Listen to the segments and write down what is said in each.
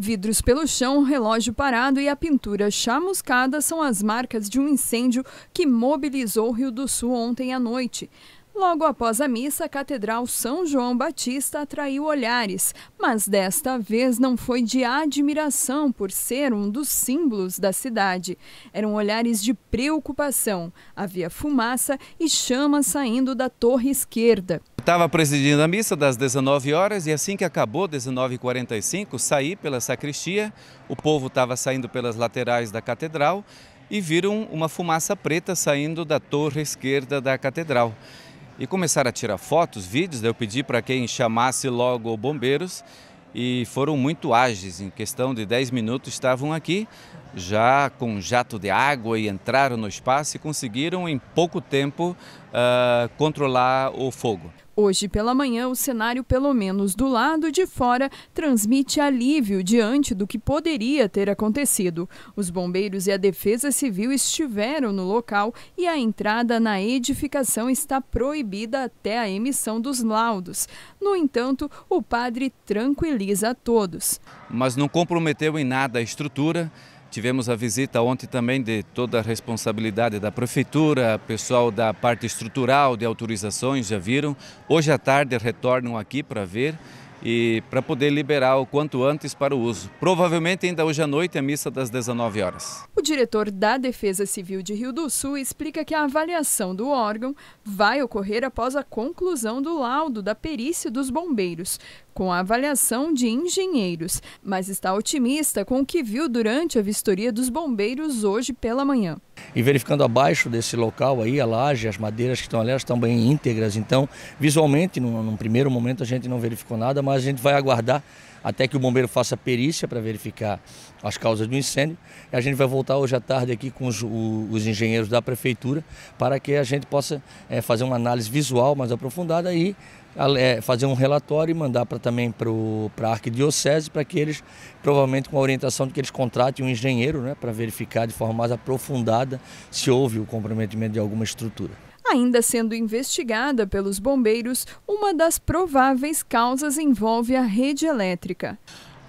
Vidros pelo chão, relógio parado e a pintura chamuscada são as marcas de um incêndio que mobilizou o Rio do Sul ontem à noite. Logo após a missa, a Catedral São João Batista atraiu olhares, mas desta vez não foi de admiração por ser um dos símbolos da cidade. Eram olhares de preocupação. Havia fumaça e chamas saindo da torre esquerda. Estava presidindo a missa das 19 horas e assim que acabou, 19h45, saí pela sacristia, o povo estava saindo pelas laterais da catedral e viram uma fumaça preta saindo da torre esquerda da catedral. E começaram a tirar fotos, vídeos, eu pedi para quem chamasse logo bombeiros e foram muito ágeis, em questão de 10 minutos estavam aqui, já com jato de água e entraram no espaço e conseguiram em pouco tempo uh, controlar o fogo. Hoje pela manhã, o cenário, pelo menos do lado de fora, transmite alívio diante do que poderia ter acontecido. Os bombeiros e a Defesa Civil estiveram no local e a entrada na edificação está proibida até a emissão dos laudos. No entanto, o padre tranquiliza a todos. Mas não comprometeu em nada a estrutura. Tivemos a visita ontem também de toda a responsabilidade da prefeitura, pessoal da parte estrutural de autorizações, já viram. Hoje à tarde retornam aqui para ver e para poder liberar o quanto antes para o uso. Provavelmente ainda hoje à noite a missa das 19 horas. O diretor da Defesa Civil de Rio do Sul explica que a avaliação do órgão vai ocorrer após a conclusão do laudo da perícia dos bombeiros, com a avaliação de engenheiros, mas está otimista com o que viu durante a vistoria dos bombeiros hoje pela manhã e verificando abaixo desse local aí, a laje, as madeiras que estão ali, elas estão bem íntegras. Então, visualmente, num, num primeiro momento a gente não verificou nada, mas a gente vai aguardar até que o bombeiro faça perícia para verificar as causas do incêndio. E a gente vai voltar hoje à tarde aqui com os, o, os engenheiros da prefeitura para que a gente possa é, fazer uma análise visual mais aprofundada e é, fazer um relatório e mandar pra, também para a arquidiocese para que eles, provavelmente com a orientação de que eles contratem um engenheiro né, para verificar de forma mais aprofundada se houve o comprometimento de alguma estrutura. Ainda sendo investigada pelos bombeiros, uma das prováveis causas envolve a rede elétrica.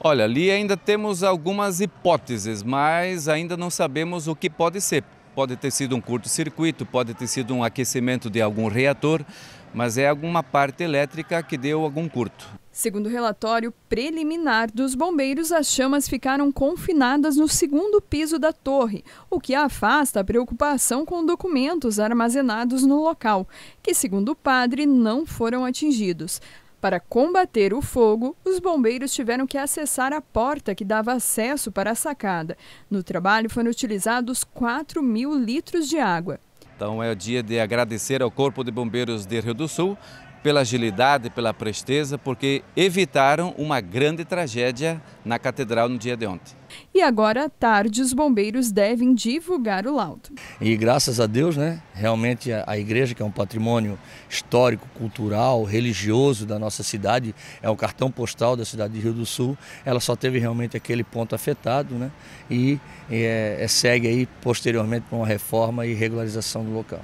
Olha, ali ainda temos algumas hipóteses, mas ainda não sabemos o que pode ser. Pode ter sido um curto-circuito, pode ter sido um aquecimento de algum reator, mas é alguma parte elétrica que deu algum curto. Segundo o relatório preliminar dos bombeiros, as chamas ficaram confinadas no segundo piso da torre, o que afasta a preocupação com documentos armazenados no local, que, segundo o padre, não foram atingidos. Para combater o fogo, os bombeiros tiveram que acessar a porta que dava acesso para a sacada. No trabalho foram utilizados 4 mil litros de água. Então é o dia de agradecer ao Corpo de Bombeiros de Rio do Sul pela agilidade, pela presteza, porque evitaram uma grande tragédia na catedral no dia de ontem. E agora, à tarde, os bombeiros devem divulgar o laudo. E graças a Deus, né? Realmente a, a igreja, que é um patrimônio histórico, cultural, religioso da nossa cidade, é o cartão postal da cidade de Rio do Sul, ela só teve realmente aquele ponto afetado, né? E é, é, segue aí posteriormente para uma reforma e regularização do local.